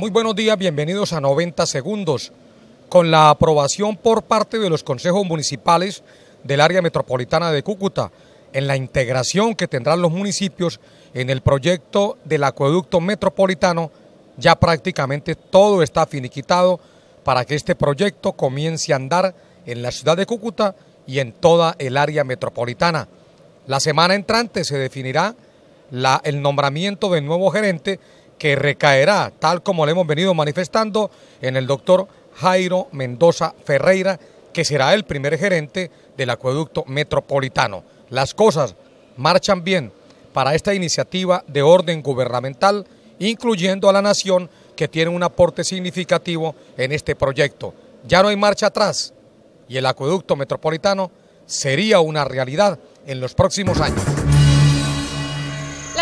Muy buenos días, bienvenidos a 90 segundos. Con la aprobación por parte de los consejos municipales del área metropolitana de Cúcuta, en la integración que tendrán los municipios en el proyecto del acueducto metropolitano, ya prácticamente todo está finiquitado para que este proyecto comience a andar en la ciudad de Cúcuta y en toda el área metropolitana. La semana entrante se definirá el nombramiento del nuevo gerente que recaerá, tal como le hemos venido manifestando, en el doctor Jairo Mendoza Ferreira, que será el primer gerente del acueducto metropolitano. Las cosas marchan bien para esta iniciativa de orden gubernamental, incluyendo a la nación que tiene un aporte significativo en este proyecto. Ya no hay marcha atrás y el acueducto metropolitano sería una realidad en los próximos años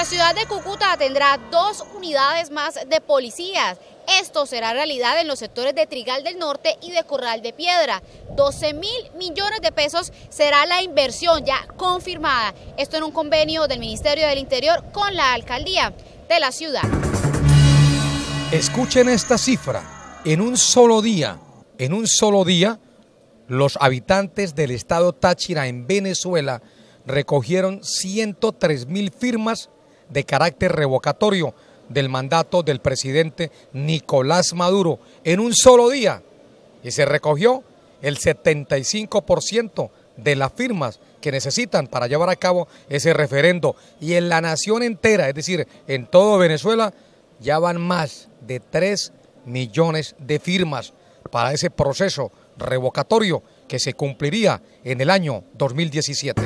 ciudad de Cúcuta tendrá dos unidades más de policías. Esto será realidad en los sectores de Trigal del Norte y de Corral de Piedra. 12 mil millones de pesos será la inversión ya confirmada. Esto en un convenio del Ministerio del Interior con la alcaldía de la ciudad. Escuchen esta cifra. En un solo día, en un solo día, los habitantes del estado Táchira en Venezuela recogieron 103 mil firmas de carácter revocatorio del mandato del presidente Nicolás Maduro en un solo día y se recogió el 75% de las firmas que necesitan para llevar a cabo ese referendo. Y en la nación entera, es decir, en todo Venezuela, ya van más de 3 millones de firmas para ese proceso revocatorio que se cumpliría en el año 2017.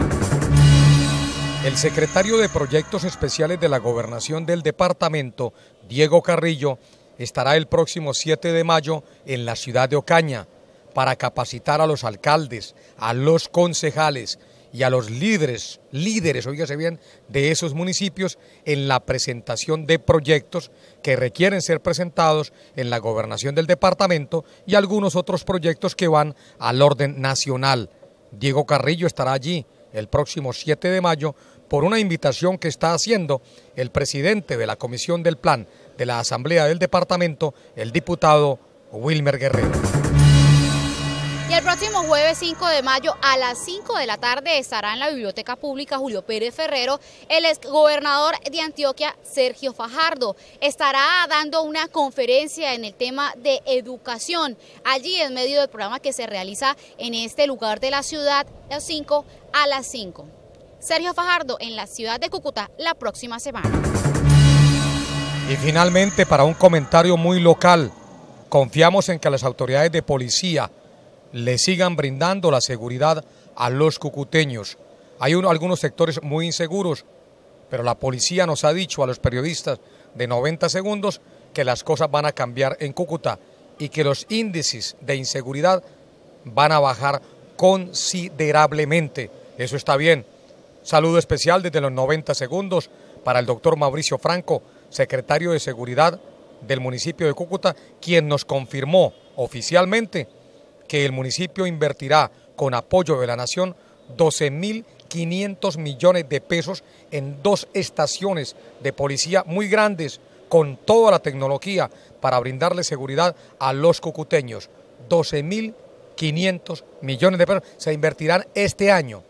El secretario de Proyectos Especiales de la Gobernación del Departamento, Diego Carrillo, estará el próximo 7 de mayo en la ciudad de Ocaña para capacitar a los alcaldes, a los concejales y a los líderes, líderes, oígase bien, de esos municipios en la presentación de proyectos que requieren ser presentados en la gobernación del departamento y algunos otros proyectos que van al orden nacional. Diego Carrillo estará allí el próximo 7 de mayo por una invitación que está haciendo el presidente de la Comisión del Plan de la Asamblea del Departamento, el diputado Wilmer Guerrero. Y el próximo jueves 5 de mayo a las 5 de la tarde estará en la Biblioteca Pública Julio Pérez Ferrero el exgobernador de Antioquia, Sergio Fajardo. Estará dando una conferencia en el tema de educación. Allí, en medio del programa que se realiza en este lugar de la ciudad, las 5 a las 5. Sergio Fajardo en la ciudad de Cúcuta la próxima semana. Y finalmente, para un comentario muy local, confiamos en que las autoridades de policía le sigan brindando la seguridad a los cucuteños. Hay algunos sectores muy inseguros, pero la policía nos ha dicho a los periodistas de 90 segundos que las cosas van a cambiar en Cúcuta y que los índices de inseguridad van a bajar considerablemente. Eso está bien, Saludo especial desde los 90 segundos para el doctor Mauricio Franco, secretario de Seguridad del municipio de Cúcuta, quien nos confirmó oficialmente que el municipio invertirá con apoyo de la nación 12.500 millones de pesos en dos estaciones de policía muy grandes con toda la tecnología para brindarle seguridad a los cucuteños. 12.500 millones de pesos se invertirán este año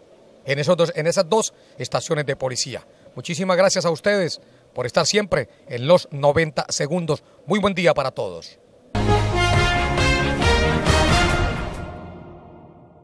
en, esos dos, en esas dos estaciones de policía. Muchísimas gracias a ustedes por estar siempre en los 90 segundos. Muy buen día para todos.